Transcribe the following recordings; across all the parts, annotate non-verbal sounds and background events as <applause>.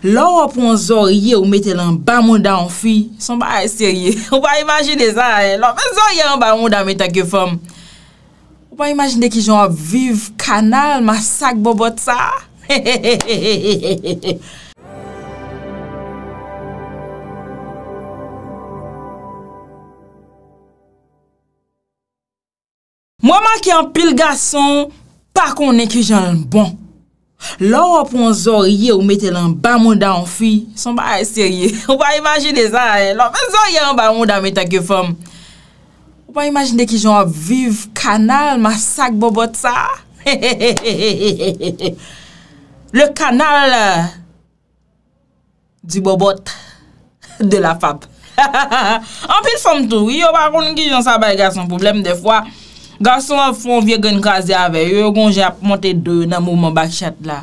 Lò wè pou an zò yè ou metè e <laughs> eh? lè an ba moun da an fwi, son ba a esè yè. Wè wè imagine zan, lò wè zò yè an ba moun da metè ki fòm. Wè wè imagine de ki jò wè vive, kanal, masak, bobot sa. <laughs> Mwè man ki an pil gason, pa konen ki jò an bon. Lò pou an zò yè ou metè lè an ba moun dan an fwi, son ba esè <laughs> yè. Ou pa imagine zan, eh? lò pou an zò yè an ba moun dan metè ki fòm. Ou pa imagine ki jò an vive kanal masak bobot sa. <laughs> Le kanal eh, du bobot de la fab. <laughs> An pil fòm tou, yò pa koun ki jò sa ba e gè son poublem de fwa. Gansoun ap fon vie gen kaze ave, yo yo gonje ap monte dwe nan mouman bak chat la.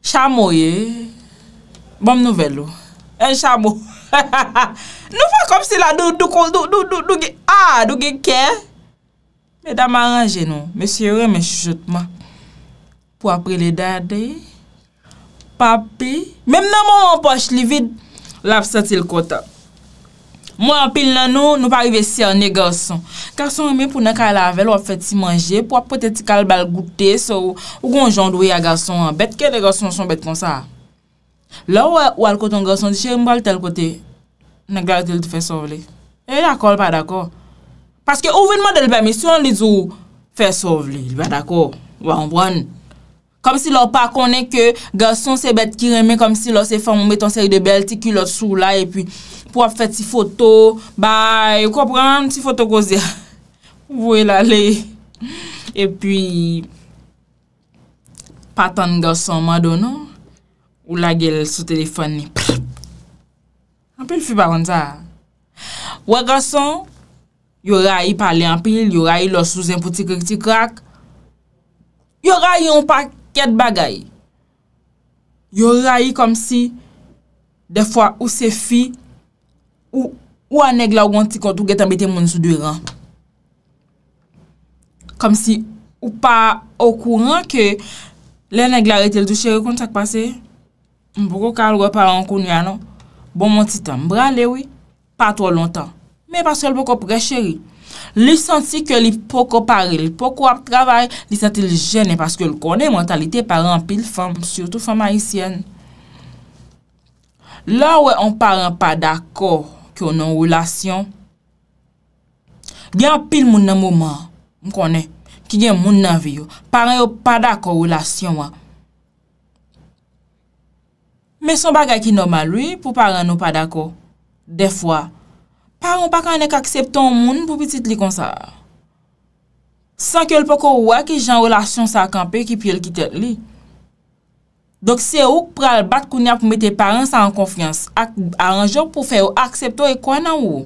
Chamo ye, bom nouvel ou. En chamo. Nou fa kom sila dou, dou, dou, dou, dou, dou, dou, dou, dou, dou, dou, dou, dou, dou, dou, dou, dou, dou. Meta maranje nou, mesye re men chujote ma. Po apri le dade, papi, mem nan mouman poch li vid, la ap satil kota. Mwen apil nan nou, nou pa rive si ane garson. Garson mwen pou nan ka lavel, wap fet si manje, pou wap pote ti kal bal goute, sou ou goun jondouye a garson an. Bet ke le garson son bet kon sa? La ou wal kote an garson, di che mwen wal tel kote, nan glase di l di fe sovle. E yon akol pa d'akol. Paske ou vinman de l permisyon, li zou fe sovle. Yon va d'akol. Wan, wan, wan. kom si lor pa konen ke gason se bet ki reme, kom si lor se fè moumbe ton seri de bel ti ki lor sou la, e pi pou ap fè ti foto, bay, ko pran ti foto ko zi, wou wè lalè, e pi, patan gason mado nou, ou la gel sou telefon ni, anpil fè par anta, wè gason, yor ayi pale anpil, yor ayi lor souzen pou ti krik ti krak, yor ayi yon pak, Ket bagay, yo rayi kom si de fwa ou se fi ou aneg la ou gwen ti kontou getan bete moun sou duran. Kom si ou pa okou ran ke le aneg la re tel di cheri kontak pase, mpoko kalwe paran kon yano. Bon mwen ti tembran lewi, pa to lontan. Men paswèl mpoko pre cheri. Li santi ke li poko pare, li poko ap travay, li santi li jene paske li kone mentalite paran pil fom, surtout fom haisyen. La we an paran pa dako ki yo nan wulasyon. Bi an pil moun nan mouman, mkone, ki gen moun nan viyo, paran yo pa dako wulasyon wak. Me son bagay ki noma lwi pou paran yo pa dako defwa. Paron pa kan ek aksepton moun pou pitit li konsar. San ke l poko wè ki jan relasyon sa akampe ki pi l kitet li. Dok se ouk pral bat koun ya pou mette paran sa an konfians. Ak anjop pou fè non, ou aksepto e kwa nan ou.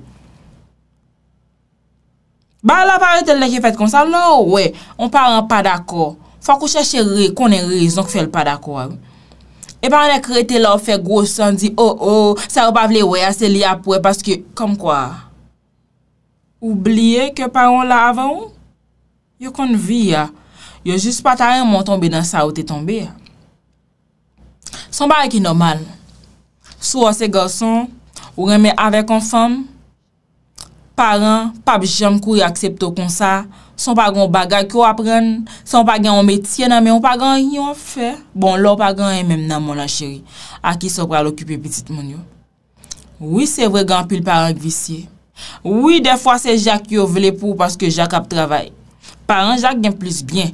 Ba la pare tel le ki fèt konsar, lò wè, on paran pa d'akor. Fwa kou chèche re, konen re, zonk fè l pa d'akor wè. E pa an ek rete la ou fe gwo son di o oh, o, oh, sa ou pa vle we ase li apwe paske kom kwa. Oubliye ke paron la avan ou? Yo kon vi ya, yo jis pa tayen moun tombe dan sa ou te tombe. San ba re ki noman, sou an se gason, ou reme ave kon sonm, Paran, pap jem kou y aksepto kon sa, son pa gon bagay kyo apren, son pa gen yon metye nan men yon paran yon fe. Bon, lor paran yon menm nan moun la cheri, aki so pra l'okupi pitit moun yo. Oui, se vre gan pi l'paran kvissye. Oui, defwa se jak yo vle pou paske jak ap travay. Paran, jak gen plus bien.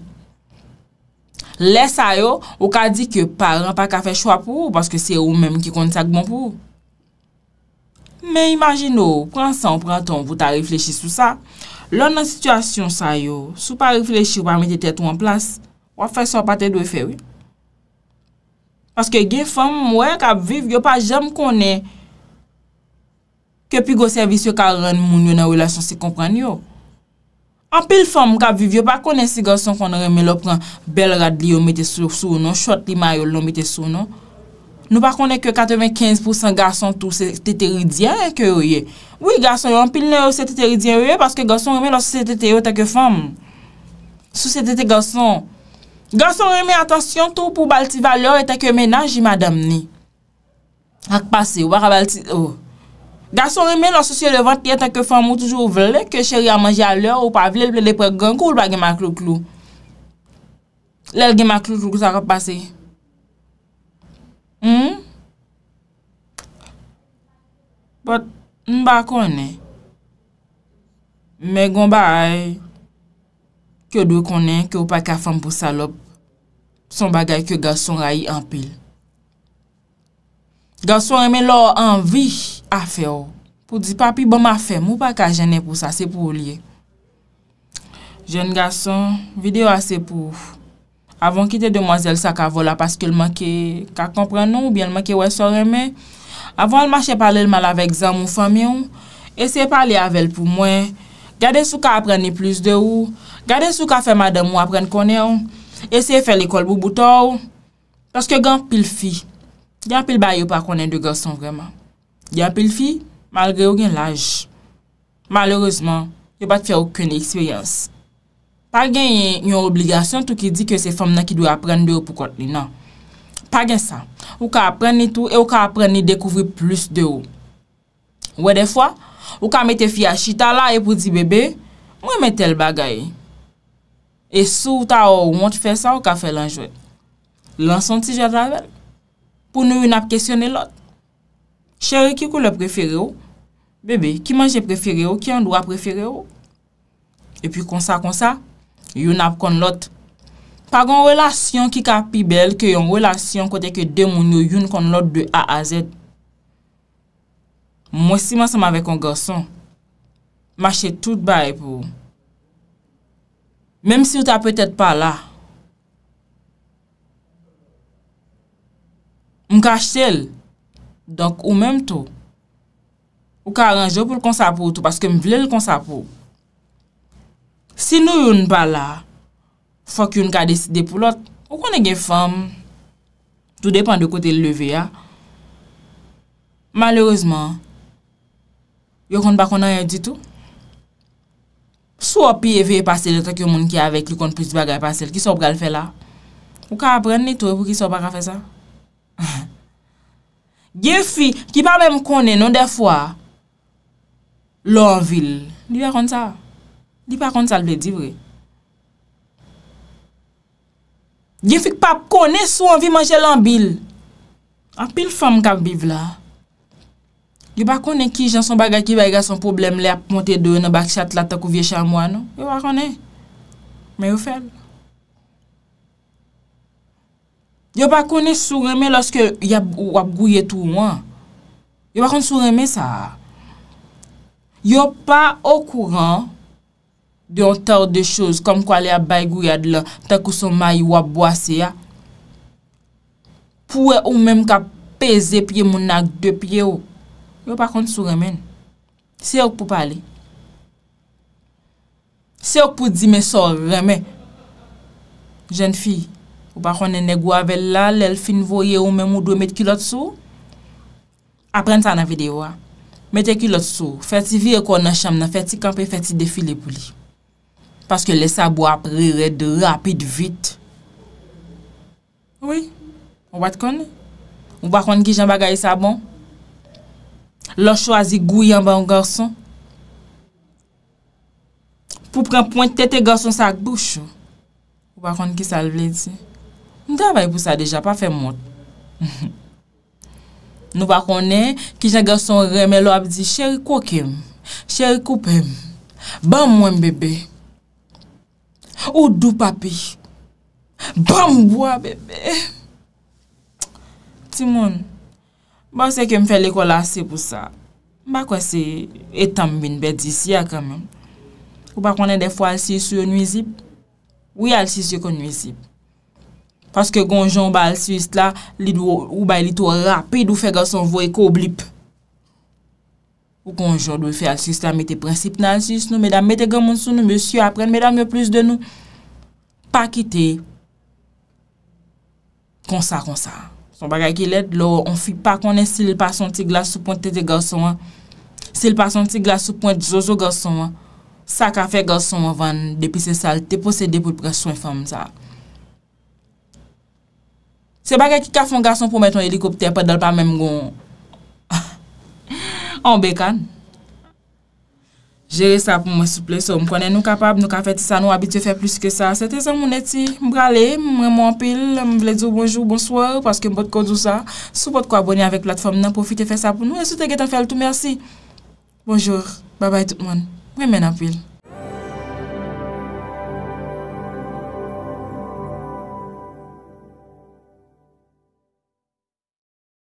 Le sa yo, ou ka di ke paran pa ka fe chwa pou, paske se ou menm ki kon sa kbon pou. Men imagine ou, pran san, pran ton, vout a reflechi sou sa, lò nan situasyon sa yo, sou pa reflechi ou pa mette tet ou an plas, wap fèk sou apate dwe fè wè? Paske gen fèm mwen kap viv, yo pa jem konen ke pi go servis yo ka ren moun yo nan wè la chansi kompran yo. An pil fèm mwen kap viv, yo pa konen si ganson kon reme lò pran bel rad li yo mette sou ou non, chot li ma yo lò mette sou ou non. Nou pa konen ke 95% gason tou se te teridyen e ke ouye. Ouye, gason yon pil ne ou se te teridyen ouye paske gason reme lò se se te te ou teke fòm. Sou se te te gason. Gason reme, atasyon, tou pou balti valò e teke menaj i madam ni. Ak pase, oh. wak a balti... Gason reme, lò se se levante ye teke fòm ou toujou vle ke chèri a manja lò ou pa vle lè ple le prek gangou lwa gen maklou klou. Lè lè gen maklou klou kou sa ak pase. Mwen hmm? ba konen, mwen gwen ba ay, kyo dwe konen, kyo pa ka fen pou salop, son bagay kyo gason rayi an pil. Gason reme lor anvi a fe o, pou di papi bon ma fe, mwen pa ka jene pou sa, se pou ou liye. Jene gason, videwa se pou... avon kite demwazel sa ka vola paske lman ki ka kompren nou, byan lman ki wè sor emè, avon lman che pale lman lave exam ou fami ou, eseye pale avel pou mwen, gade sou ka apren ni plus de ou, gade sou ka fe madem ou apren konè ou, eseye fe likol bou boutou, taske gen pil fi, gen pil bayou pa konè de gason vreman, gen pil fi, malgre ou gen laj. Malreseman, yo bat fè ou kweni ekspeyansi. Pagen yon obligasyon tou ki di ke se fem nan ki dwe apren de ou pou kot li nan. Pagen sa. Ou ka apren ni tou, e ou ka apren ni dekouvri plus de ou. Ou e defwa, ou ka mette fi a chita la e pou di bebe, mwen mette el bagaye. E sou ta ou ou moun te fè sa ou ka fè lanjouet. Lanson ti jadravel. Pou nou yon ap kesyon elot. Cheri ki kou le preferi ou. Bebe, ki manje preferi ou, ki yon dwa preferi ou. E pi konsa konsa. Youn ap kon lot. Pagan relasyon ki kapi bel, ke yon relasyon kote ke demoun yo youn kon lot de a a zed. Mwen si mwen seman ve kon gason, mwache tout bay pou. Mem si yon ta petet pa la. Mwen ka chel, donk ou menm to, ou ka ranjou pou l konsapo ou to, paske mwen vle l konsapo ou. Si nou yon pa la, fok yon ka deside pou lot, ou konen gen fam, tout depan de kote le leve ya. Malerouzman, yon konen pa konen yon ditou. Sou api yon vey pasele, tak yon moun ki avek, yon konen pris bagay pasele, ki sou api galfe la. Ou ka apren neto, pou ki sou api galfe sa. <laughs> Gen fi, ki pa men konen, non defwa, lor vil, di vey konen sa a. Di pa kont salbe, di vre. Dye fik pa konen sou an vi manje lan bil. An pil fam gav biv la. Dye pa konen ki janson baga ki baga son problem le ap monte do, nan bak chat la takou vie chanmwa nou. Dye pa konen. Men yo feb. Dye pa konen sou reme loske yap wap gouye tou wan. Dye pa konen sou reme sa. Dye pa okouran... Dyon tèw de chouz kom kwa le a baygou yad lè, tèk ou son mayi wabwase ya. Pou e ou menm ka peze pye mounak dè pye ou. Yo pa kont sou remen. Se ou pou pale. Se ou pou di me sor, remen. Jen fi, yo pa kont ene gwavel la, lèl fin voye ou menm ou dwe met kilot sou. Aprende sa nan videyo a. Mete kilot sou. Fèti viye kon nan cham nan, fèti kampe, fèti defile pou li. Paske le sabou ap rire de rapide vite. Oui, ou bat konnen. Ou bat konnen ki jen bagaye sabon. Lò chwazi gou yon ba yon garson. Pou pren pwente tete garson sak douche. Ou bat konnen ki sal vle di. Ndavay pou sa deja pa fe mod. <laughs> Nou bat konnen ki jen garson reme lò ap di, chèri kouke, chèri koupe, ban mwen bebe, Ou dup api. Bam, mbwa bebe. Timon, ba se ke m fe lekola se pou sa, ba kwa se etan bin bedi si ya kamen. Ou ba konen defo al si sou yo nwizib? Ou ya al si sou yo kon nwizib? Paske gonjon ba al si sou la, li dwo ou bay li to rapi, li dwo fe gason vwe koblip. Ou konjon dwi fè al sista mè te prinsip nan sista nou, mè dam mè te gam moun sou nou, mè syo apren, mè dam mè plus de nou, pa ki te, konsa konsa. Son bagay ki let, lò, on fi pa konen, si l pa son ti glas sou pointe te galson, si l pa son ti glas sou pointe jojo galson, sa ka fè galson avan depise sal, te posede pou preson fèm sa. Se bagay ki ka fon galson pou mè ton helikopter, pa dal pa mèm goun, An bekan. Jere sa pou mwen souple sou. Mwen konen nou kapab, nou ka feti sa, nou abitye fe plus ke sa. Se te zan mwen eti, mwen brale, mwen mwen apil, mwen vle di ou bonjou, bonsoir, paske mwen pot kondou sa, sou pot kwa abonye avèk platfom, nan profite fe sa pou nou, e sou te getan fel tou, mersi. Bonjour, babay tout mwen, mwen mwen apil.